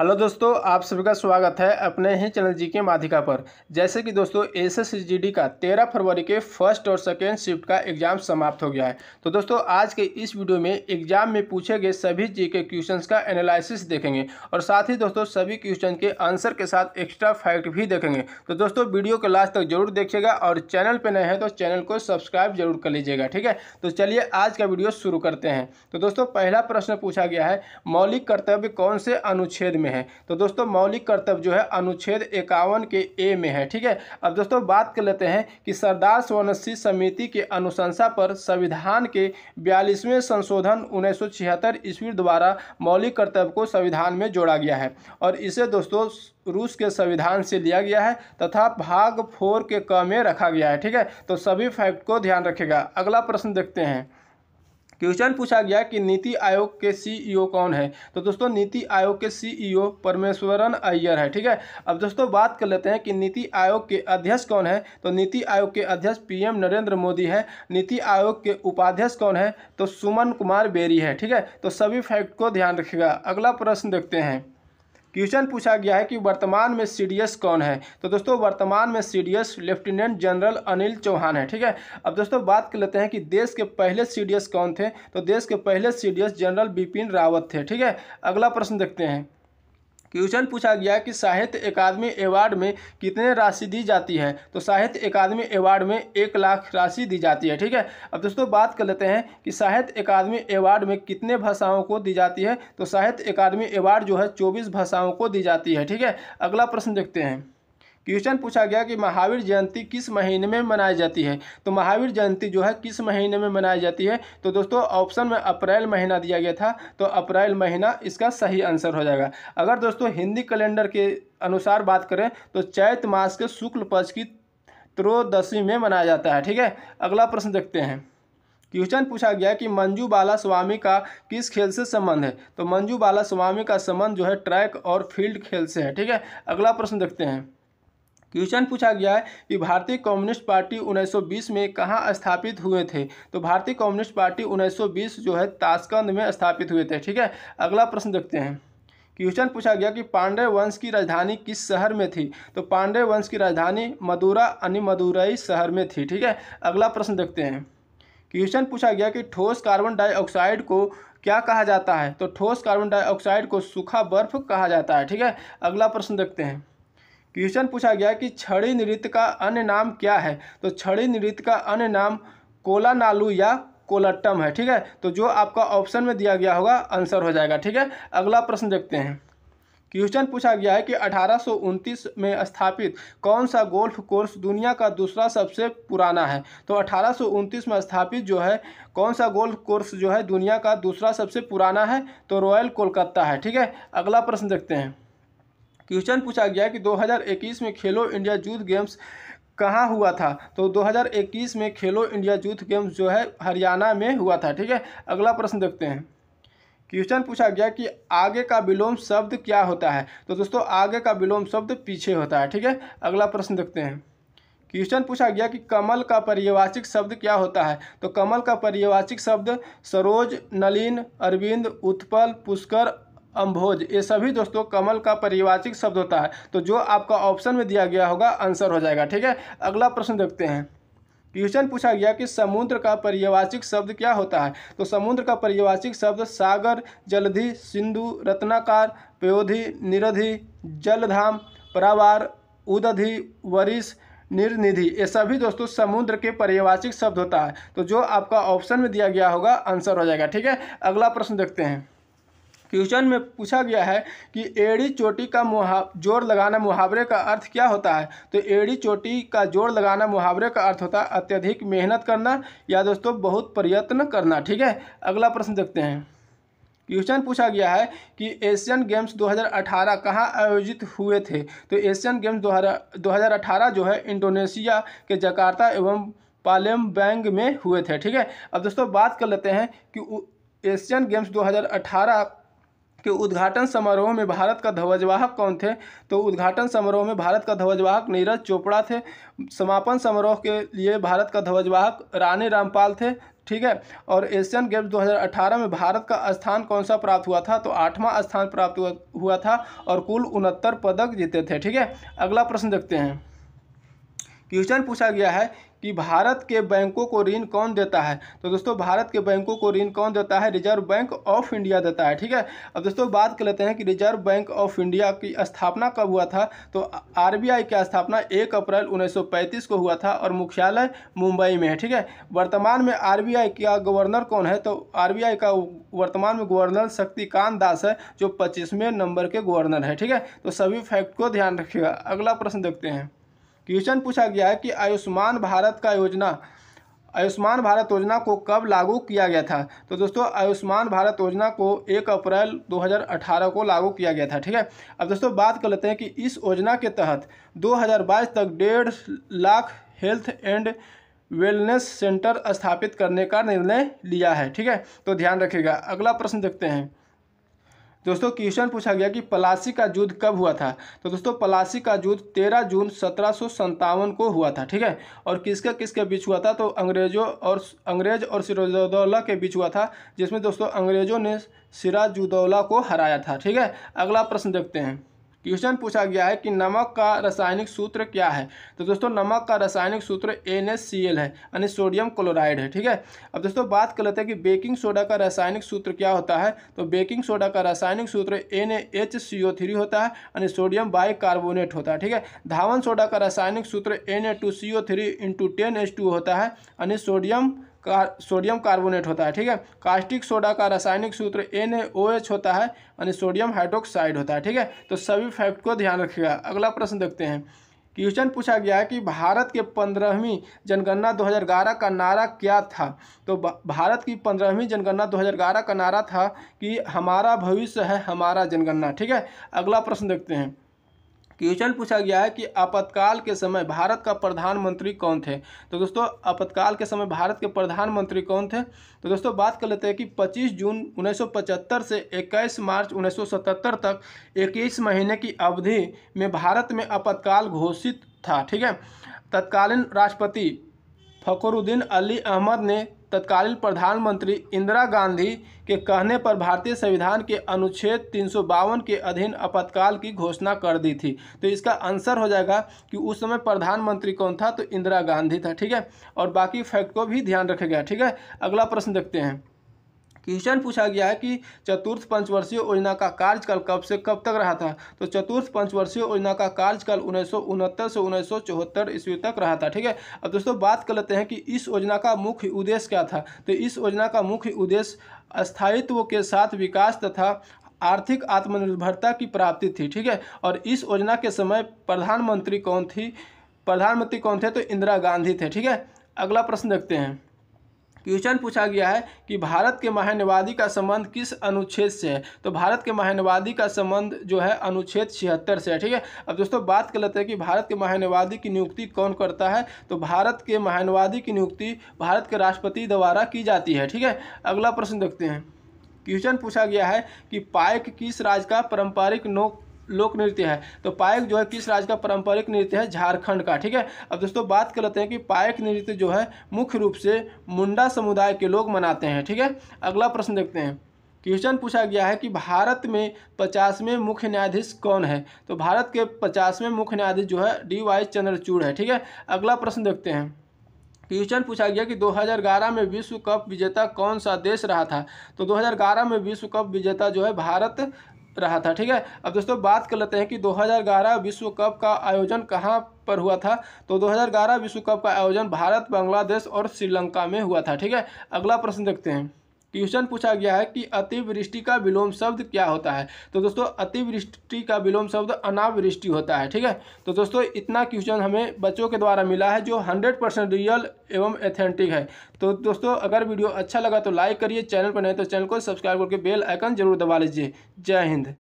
hello दोस्तों आप सभी का स्वागत है अपने ही चैनल जी के माधिका पर जैसे कि दोस्तों एस एस का 13 फरवरी के फर्स्ट और सेकेंड शिफ्ट का एग्जाम समाप्त हो गया है तो दोस्तों आज के इस वीडियो में एग्जाम में पूछे गए सभी जी के क्वेश्चन का एनालिसिस देखेंगे और साथ ही दोस्तों सभी क्वेश्चन के आंसर के साथ एक्स्ट्रा फैक्ट भी देखेंगे तो दोस्तों वीडियो को लास्ट तक जरूर देखिएगा और चैनल पर नए हैं तो चैनल को सब्सक्राइब जरूर कर लीजिएगा ठीक है तो चलिए आज का वीडियो शुरू करते हैं तो दोस्तों पहला प्रश्न पूछा गया है मौलिक कर्तव्य कौन से अनुच्छेद में में है तो दोस्तों मौलिक कर्तव्य जो है अनुच्छेद इक्यावन के ए में है ठीक है अब दोस्तों बात कर लेते हैं कि सरदार स्वनसी समिति के अनुशंसा पर संविधान के बयालीसवें संशोधन उन्नीस सौ ईस्वी द्वारा मौलिक कर्तव्य को संविधान में जोड़ा गया है और इसे दोस्तों रूस के संविधान से लिया गया है तथा भाग फोर के क में रखा गया है ठीक है तो सभी फैक्ट को ध्यान रखेगा अगला प्रश्न देखते हैं क्वेश्चन पूछा गया कि नीति आयोग के सीईओ e कौन है तो दोस्तों नीति आयोग के सीईओ e परमेश्वरन अय्यर है ठीक है अब दोस्तों बात कर लेते हैं कि नीति आयोग के अध्यक्ष कौन है तो नीति आयोग के अध्यक्ष पीएम नरेंद्र मोदी है नीति आयोग के उपाध्यक्ष कौन है तो सुमन कुमार बेरी है ठीक है तो सभी फैक्ट को ध्यान रखिएगा अगला प्रश्न देखते हैं क्वेश्चन पूछा गया है कि वर्तमान में सीडीएस कौन है तो दोस्तों वर्तमान में CDS lieutenant general Anil Chauhan है ठीक है अब दोस्तों बात कर लेते हैं कि देश के पहले सीडीएस कौन थे तो देश के पहले सीडीएस जनरल बिपिन रावत थे ठीक है अगला प्रश्न देखते हैं क्वेश्चन पूछा गया कि साहित्य अकादमी अवार्ड में कितने राशि दी जाती है तो साहित्य अकादमी अवार्ड में एक लाख राशि दी जाती है ठीक है अब दोस्तों बात कर लेते हैं कि साहित्य अकादमी अवार्ड में कितने भाषाओं को दी जाती है तो साहित्य अकादमी अवार्ड जो है चौबीस भाषाओं को दी जाती है ठीक है अगला प्रश्न देखते हैं क्वेश्चन पूछा गया कि महावीर जयंती किस महीने में मनाई जाती है तो महावीर जयंती जो है किस महीने में मनाई जाती है तो दोस्तों ऑप्शन में अप्रैल महीना दिया गया था तो अप्रैल महीना इसका सही आंसर हो जाएगा अगर दोस्तों हिंदी कैलेंडर के अनुसार बात करें तो चैत मास के शुक्ल पक्ष की त्रयोदशी में मनाया जाता है ठीक है अगला प्रश्न देखते हैं क्वेश्चन पूछा गया कि मंजू बाला स्वामी का किस खेल से संबंध है तो मंजू बाला स्वामी का संबंध जो है ट्रैक और फील्ड खेल से है ठीक है अगला प्रश्न देखते हैं क्वेश्चन पूछा गया है कि भारतीय कम्युनिस्ट पार्टी 1920 में कहाँ स्थापित हुए थे तो भारतीय कम्युनिस्ट पार्टी 1920 जो है ताशकंद में स्थापित हुए थे ठीक है अगला प्रश्न देखते हैं क्वेश्चन पूछा गया कि पांडे वंश की राजधानी किस शहर में थी तो पांडे वंश की राजधानी मदुरा अनि मदुरई शहर में थी ठीक है अगला प्रश्न देखते हैं क्वेश्चन पूछा गया कि ठोस कार्बन डाइऑक्साइड को क्या कहा जाता है तो ठोस कार्बन डाइऑक्साइड को सूखा बर्फ कहा जाता है ठीक है अगला प्रश्न देखते हैं क्वेश्चन पूछा गया कि छड़ी नृत्य का अन्य नाम क्या है तो छड़ी नृत्य का अन्य नाम कोला नालू या कोलट्टम है ठीक है तो जो आपका ऑप्शन में दिया गया होगा आंसर हो जाएगा ठीक है अगला प्रश्न देखते हैं क्वेश्चन पूछा गया है कि अठारह में स्थापित कौन सा गोल्फ कोर्स दुनिया का दूसरा सबसे पुराना है तो अठारह में स्थापित जो है कौन सा गोल्फ कोर्स जो है दुनिया का दूसरा सबसे पुराना है तो रॉयल कोलकाता है ठीक है अगला प्रश्न देखते हैं क्वेश्चन पूछा गया कि 2021 में खेलो इंडिया यूथ गेम्स कहाँ हुआ था तो 2021 में खेलो इंडिया यूथ गेम्स जो है हरियाणा में हुआ था ठीक है अगला प्रश्न देखते हैं क्वेश्चन पूछा गया कि आगे का विलोम शब्द क्या होता है तो दोस्तों आगे का विलोम शब्द पीछे होता है ठीक है अगला प्रश्न देखते हैं क्वेश्चन पूछा गया कि कमल का पर्यवाचिक शब्द क्या होता है तो कमल का पर्यवाचिक शब्द सरोज नलिन अरविंद उत्पल पुष्कर अम्भोज ये सभी दोस्तों कमल का परिवाचिक शब्द होता है तो जो आपका ऑप्शन में दिया गया होगा आंसर हो जाएगा ठीक है अगला प्रश्न देखते हैं क्वेश्चन पूछा गया कि समुद्र का पर्यवाचिक शब्द क्या होता है तो समुद्र का पर्यवाचिक शब्द सागर जलधि सिंधु रत्नाकार पेयोधि निरधि जलधाम परावार उदधि वरिष निर्निधि ये सभी दोस्तों समुद्र के पर्यवाचिक शब्द होता है तो जो आपका ऑप्शन में दिया गया होगा आंसर हो जाएगा ठीक है अगला प्रश्न देखते हैं क्वेश्चन में पूछा गया है कि एड़ी चोटी का मुहा जोड़ लगाना मुहावरे का अर्थ क्या होता है तो एड़ी चोटी का जोड़ लगाना मुहावरे का अर्थ होता है अत्यधिक मेहनत करना या दोस्तों बहुत प्रयत्न करना ठीक है अगला प्रश्न देखते हैं क्वेश्चन पूछा गया है कि एशियन गेम्स 2018 कहाँ आयोजित हुए थे तो एशियन गेम्स दो जो है इंडोनेशिया के जकार्ता एवं पालेम बैंग में हुए थे ठीक है अब दोस्तों बात कर लेते हैं कि एशियन गेम्स 2018 कि उद्घाटन समारोह में भारत का ध्वजवाहक कौन थे तो उद्घाटन समारोह में भारत का ध्वजवाहक नीरज चोपड़ा थे समापन समारोह के लिए भारत का ध्वजवाहक रानी रामपाल थे ठीक है और एशियन गेम्स 2018 में भारत का स्थान कौन सा प्राप्त हुआ था तो आठवां स्थान प्राप्त हुआ था और कुल उनहत्तर पदक जीते थे ठीक है अगला प्रश्न देखते हैं क्वेश्चन पूछा गया है कि भारत के बैंकों को ऋण कौन देता है तो दोस्तों भारत के बैंकों को ऋण कौन देता है रिजर्व बैंक ऑफ इंडिया देता है ठीक है अब दोस्तों बात कर लेते हैं कि रिजर्व बैंक ऑफ इंडिया की स्थापना कब हुआ था तो आर की स्थापना एक अप्रैल उन्नीस को हुआ था और मुख्यालय मुंबई में है ठीक है वर्तमान में आर का गवर्नर कौन है तो आर का वर्तमान में गवर्नर शक्तिकांत दास है जो पच्चीसवें नंबर के गवर्नर है ठीक है तो सभी फैक्ट को ध्यान रखिएगा अगला प्रश्न देखते हैं क्वेश्चन पूछा गया है कि आयुष्मान भारत का योजना आयुष्मान भारत योजना को कब लागू किया गया था तो दोस्तों आयुष्मान भारत योजना को 1 अप्रैल 2018 को लागू किया गया था ठीक है अब दोस्तों बात कर लेते हैं कि इस योजना के तहत 2022 तक डेढ़ lakh health and wellness centre स्थापित करने का निर्णय लिया है ठीक है तो ध्यान रखिएगा अगला प्रश्न देखते हैं दोस्तों क्वेश्चन पूछा गया कि पलासी का युद्ध कब हुआ था तो दोस्तों पलासी का युद्ध तेरह जून सत्रह को हुआ था ठीक है और किसके किसके बीच हुआ था तो अंग्रेजों और अंग्रेज और सिराजुद्दौला के बीच हुआ था जिसमें दोस्तों अंग्रेजों ने सिराजुद्दौला को हराया था ठीक है अगला प्रश्न देखते हैं क्वेश्चन पूछा गया है कि नमक का रासायनिक सूत्र क्या है तो दोस्तों नमक का रासायनिक सूत्र एन है यानी सोडियम क्लोराइड है ठीक है अब दोस्तों बात कर लेते हैं कि बेकिंग सोडा का रासायनिक सूत्र क्या होता है तो बेकिंग सोडा का रासायनिक सूत्र एन होता है यानी सोडियम कार्बोनेट होता है ठीक है धावन सोडा का रासायनिक सूत्र N A two C O three into ten H two होता है यानी सोडियम कार सोडियम कार्बोनेट होता है ठीक है कास्टिक सोडा का रासायनिक सूत्र एन होता है यानी सोडियम हाइड्रोक्साइड होता है ठीक है तो सभी फैक्ट को ध्यान रखिएगा अगला प्रश्न देखते हैं क्वेश्चन पूछा गया है कि भारत के पंद्रहवीं जनगणना 2011 का नारा क्या था तो भारत की पंद्रहवीं जनगणना 2011 का नारा था कि हमारा भविष्य है हमारा जनगणना ठीक है अगला प्रश्न देखते हैं क्वेश्चन पूछा गया है कि आपातकाल के समय भारत का प्रधानमंत्री कौन थे तो दोस्तों आपातकाल के समय भारत के प्रधानमंत्री कौन थे तो दोस्तों बात कर लेते हैं कि 25 जून 1975 से 21 मार्च 1977 तक 21 महीने की अवधि में भारत में आपातकाल घोषित था ठीक है तत्कालीन राष्ट्रपति फ़खरुद्दीन अली अहमद ने तत्कालीन प्रधानमंत्री इंदिरा गांधी के कहने पर भारतीय संविधान के अनुच्छेद तीन के अधीन आपातकाल की घोषणा कर दी थी तो इसका आंसर हो जाएगा कि उस समय प्रधानमंत्री कौन था तो इंदिरा गांधी था ठीक है और बाकी फैक्ट को भी ध्यान रखेगा ठीक है अगला प्रश्न देखते हैं क्वेश्चन पूछा गया है कि चतुर्थ पंचवर्षीय योजना का कार्यकाल कब से कब तक रहा था तो चतुर्थ पंचवर्षीय योजना का कार्यकाल उन्नीस से उन्नीस ईस्वी तक रहा था ठीक है अब दोस्तों बात कर लेते हैं कि इस योजना का मुख्य उद्देश्य क्या था तो इस योजना का मुख्य उद्देश्य स्थायित्व के साथ विकास तथा आर्थिक आत्मनिर्भरता की प्राप्ति थी ठीक है और इस योजना के समय प्रधानमंत्री कौन थी प्रधानमंत्री कौन थे तो इंदिरा गांधी थे ठीक है अगला प्रश्न देखते हैं क्वेश्चन पूछा गया है कि भारत के महान्यवादी का संबंध किस अनुच्छेद से है तो भारत के महान्यवादी का संबंध जो है अनुच्छेद छिहत्तर से है ठीक है अब दोस्तों बात कर लेते हैं कि भारत के महान्यवादी की नियुक्ति कौन करता है तो भारत के महान्यवादी की नियुक्ति भारत के राष्ट्रपति द्वारा की जाती है ठीक है अगला प्रश्न देखते हैं क्वेश्चन पूछा गया है कि पाइक किस राज्य का पारंपरिक नोक लोक नृत्य है तो पायक जो है किस राज्य का पारंपरिक नृत्य है झारखंड का ठीक है अब दोस्तों बात कर लेते हैं कि पायक नृत्य जो है मुख्य रूप से मुंडा समुदाय के लोग मनाते हैं ठीक है अगला प्रश्न देखते हैं क्वेश्चन पूछा गया है कि भारत में पचासवें मुख्य न्यायाधीश कौन है तो भारत के पचासवें मुख्य न्यायाधीश जो है डी वाई चंद्रचूड़ है ठीक है अगला प्रश्न देखते हैं क्वेश्चन पूछा गया कि 2011 में विश्व कप विजेता कौन सा देश रहा था तो 2011 में विश्व कप विजेता जो है भारत रहा था ठीक है अब दोस्तों बात कर लेते हैं कि 2011 विश्व कप का आयोजन कहाँ पर हुआ था तो 2011 विश्व कप का आयोजन भारत बांग्लादेश और श्रीलंका में हुआ था ठीक है अगला प्रश्न देखते हैं क्वेश्चन पूछा गया है कि अतिवृष्टि का विलोम शब्द क्या होता है तो दोस्तों अतिवृष्टि का विलोम शब्द अनावृष्टि होता है ठीक है तो दोस्तों इतना क्वेश्चन हमें बच्चों के द्वारा मिला है जो हंड्रेड परसेंट रियल एवं एथेंटिक है तो दोस्तों अगर वीडियो अच्छा लगा तो लाइक करिए चैनल पर नहीं तो चैनल को सब्सक्राइब करके बेल आइकन जरूर दबा लीजिए जय हिंद